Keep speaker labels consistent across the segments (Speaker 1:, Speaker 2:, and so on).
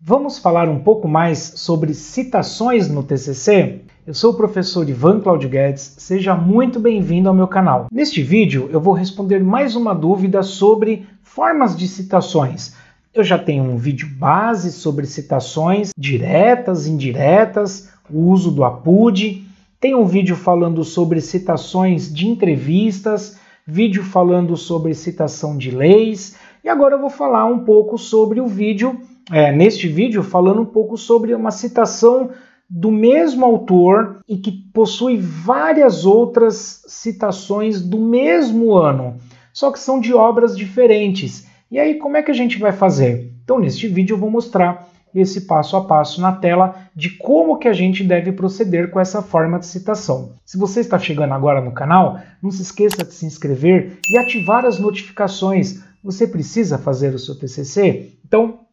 Speaker 1: Vamos falar um pouco mais sobre citações no TCC? Eu sou o professor Ivan Claudio Guedes, seja muito bem-vindo ao meu canal. Neste vídeo eu vou responder mais uma dúvida sobre formas de citações. Eu já tenho um vídeo base sobre citações diretas, indiretas, o uso do APUD, tem um vídeo falando sobre citações de entrevistas, vídeo falando sobre citação de leis, e agora eu vou falar um pouco sobre o vídeo é, neste vídeo falando um pouco sobre uma citação do mesmo autor e que possui várias outras citações do mesmo ano, só que são de obras diferentes. E aí, como é que a gente vai fazer? Então, neste vídeo eu vou mostrar esse passo a passo na tela de como que a gente deve proceder com essa forma de citação. Se você está chegando agora no canal, não se esqueça de se inscrever e ativar as notificações. Você precisa fazer o seu TCC? Então,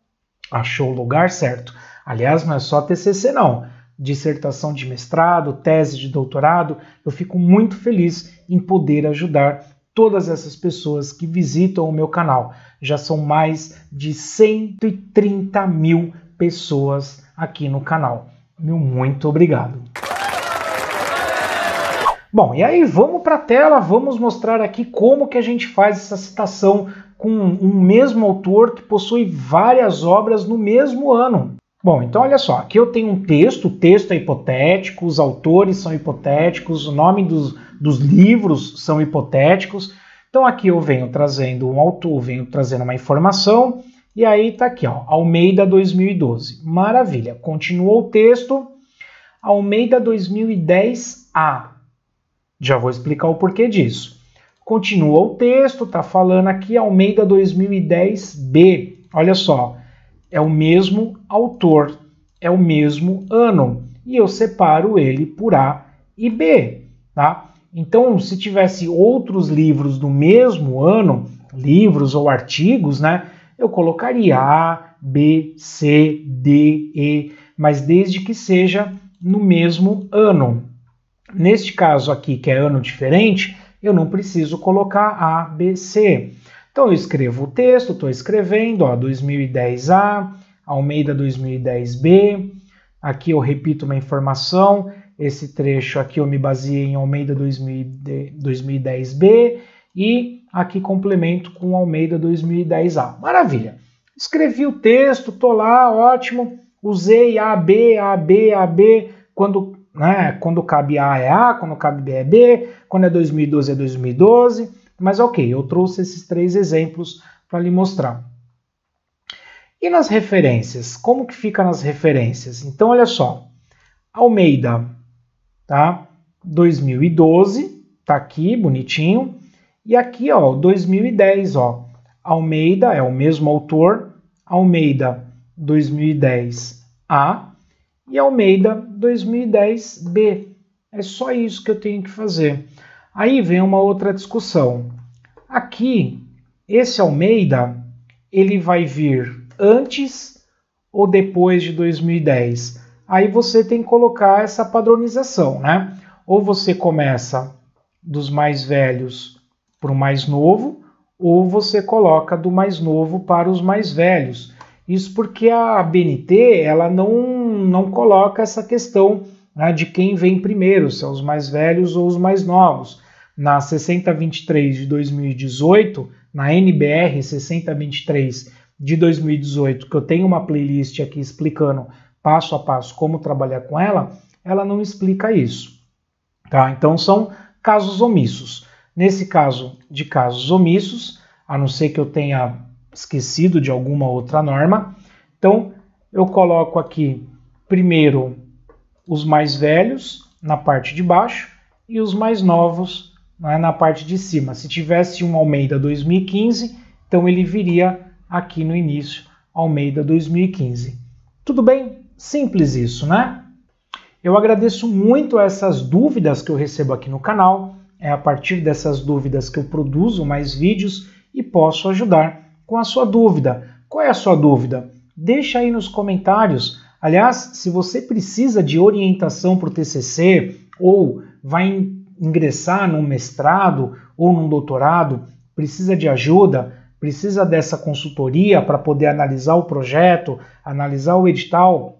Speaker 1: Achou o lugar certo. Aliás, não é só TCC não. Dissertação de mestrado, tese de doutorado, eu fico muito feliz em poder ajudar todas essas pessoas que visitam o meu canal. Já são mais de 130 mil pessoas aqui no canal. Meu muito obrigado. Bom, e aí vamos para a tela, vamos mostrar aqui como que a gente faz essa citação com um mesmo autor que possui várias obras no mesmo ano. Bom, então olha só, aqui eu tenho um texto, o texto é hipotético, os autores são hipotéticos, o nome dos, dos livros são hipotéticos. Então aqui eu venho trazendo um autor, venho trazendo uma informação, e aí está aqui, ó, Almeida 2012. Maravilha, continua o texto, Almeida 2010A. Já vou explicar o porquê disso. Continua o texto, está falando aqui Almeida 2010B. Olha só, é o mesmo autor, é o mesmo ano, e eu separo ele por A e B, tá? Então, se tivesse outros livros do mesmo ano, livros ou artigos, né, eu colocaria A, B, C, D, E, mas desde que seja no mesmo ano, Neste caso aqui, que é ano diferente, eu não preciso colocar A, B, C. Então eu escrevo o texto, estou escrevendo, ó, 2010A, Almeida 2010B. Aqui eu repito uma informação, esse trecho aqui eu me baseei em Almeida 2010B e aqui complemento com Almeida 2010A. Maravilha! Escrevi o texto, estou lá, ótimo. Usei A, B, A, B, A, B. Quando né? Quando cabe A é A, quando cabe B é B, quando é 2012 é 2012. Mas ok, eu trouxe esses três exemplos para lhe mostrar. E nas referências? Como que fica nas referências? Então, olha só. Almeida, tá? 2012, tá aqui, bonitinho. E aqui, ó, 2010, ó. Almeida é o mesmo autor. Almeida 2010 A e Almeida 2010B. É só isso que eu tenho que fazer. Aí vem uma outra discussão. Aqui, esse Almeida, ele vai vir antes ou depois de 2010? Aí você tem que colocar essa padronização, né? Ou você começa dos mais velhos para o mais novo, ou você coloca do mais novo para os mais velhos. Isso porque a BNT ela não, não coloca essa questão né, de quem vem primeiro, se são é os mais velhos ou os mais novos. Na 6023 de 2018, na NBR 6023 de 2018, que eu tenho uma playlist aqui explicando passo a passo como trabalhar com ela, ela não explica isso. Tá? Então são casos omissos. Nesse caso de casos omissos, a não ser que eu tenha esquecido de alguma outra norma. Então, eu coloco aqui primeiro os mais velhos na parte de baixo e os mais novos né, na parte de cima. Se tivesse um Almeida 2015, então ele viria aqui no início, Almeida 2015. Tudo bem? Simples isso, né? Eu agradeço muito essas dúvidas que eu recebo aqui no canal. É a partir dessas dúvidas que eu produzo mais vídeos e posso ajudar com a sua dúvida. Qual é a sua dúvida? Deixa aí nos comentários. Aliás, se você precisa de orientação para o TCC ou vai ingressar num mestrado ou num doutorado, precisa de ajuda, precisa dessa consultoria para poder analisar o projeto, analisar o edital,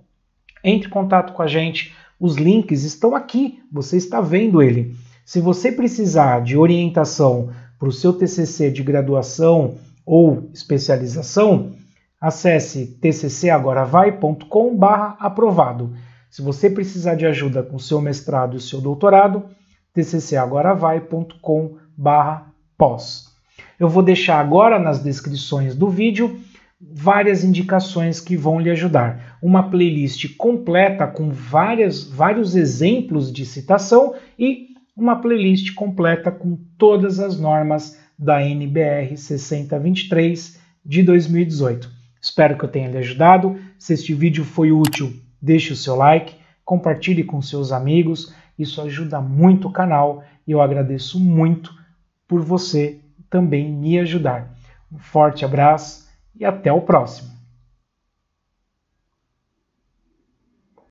Speaker 1: entre em contato com a gente. Os links estão aqui, você está vendo ele. Se você precisar de orientação para o seu TCC de graduação ou especialização, acesse tccagoravai.com/aprovado. Se você precisar de ajuda com seu mestrado e seu doutorado, tccagoravai.com/pós. Eu vou deixar agora nas descrições do vídeo várias indicações que vão lhe ajudar. Uma playlist completa com várias, vários exemplos de citação e uma playlist completa com todas as normas da NBR 6023 de 2018. Espero que eu tenha lhe ajudado. Se este vídeo foi útil, deixe o seu like, compartilhe com seus amigos, isso ajuda muito o canal e eu agradeço muito por você também me ajudar. Um forte abraço e até o próximo!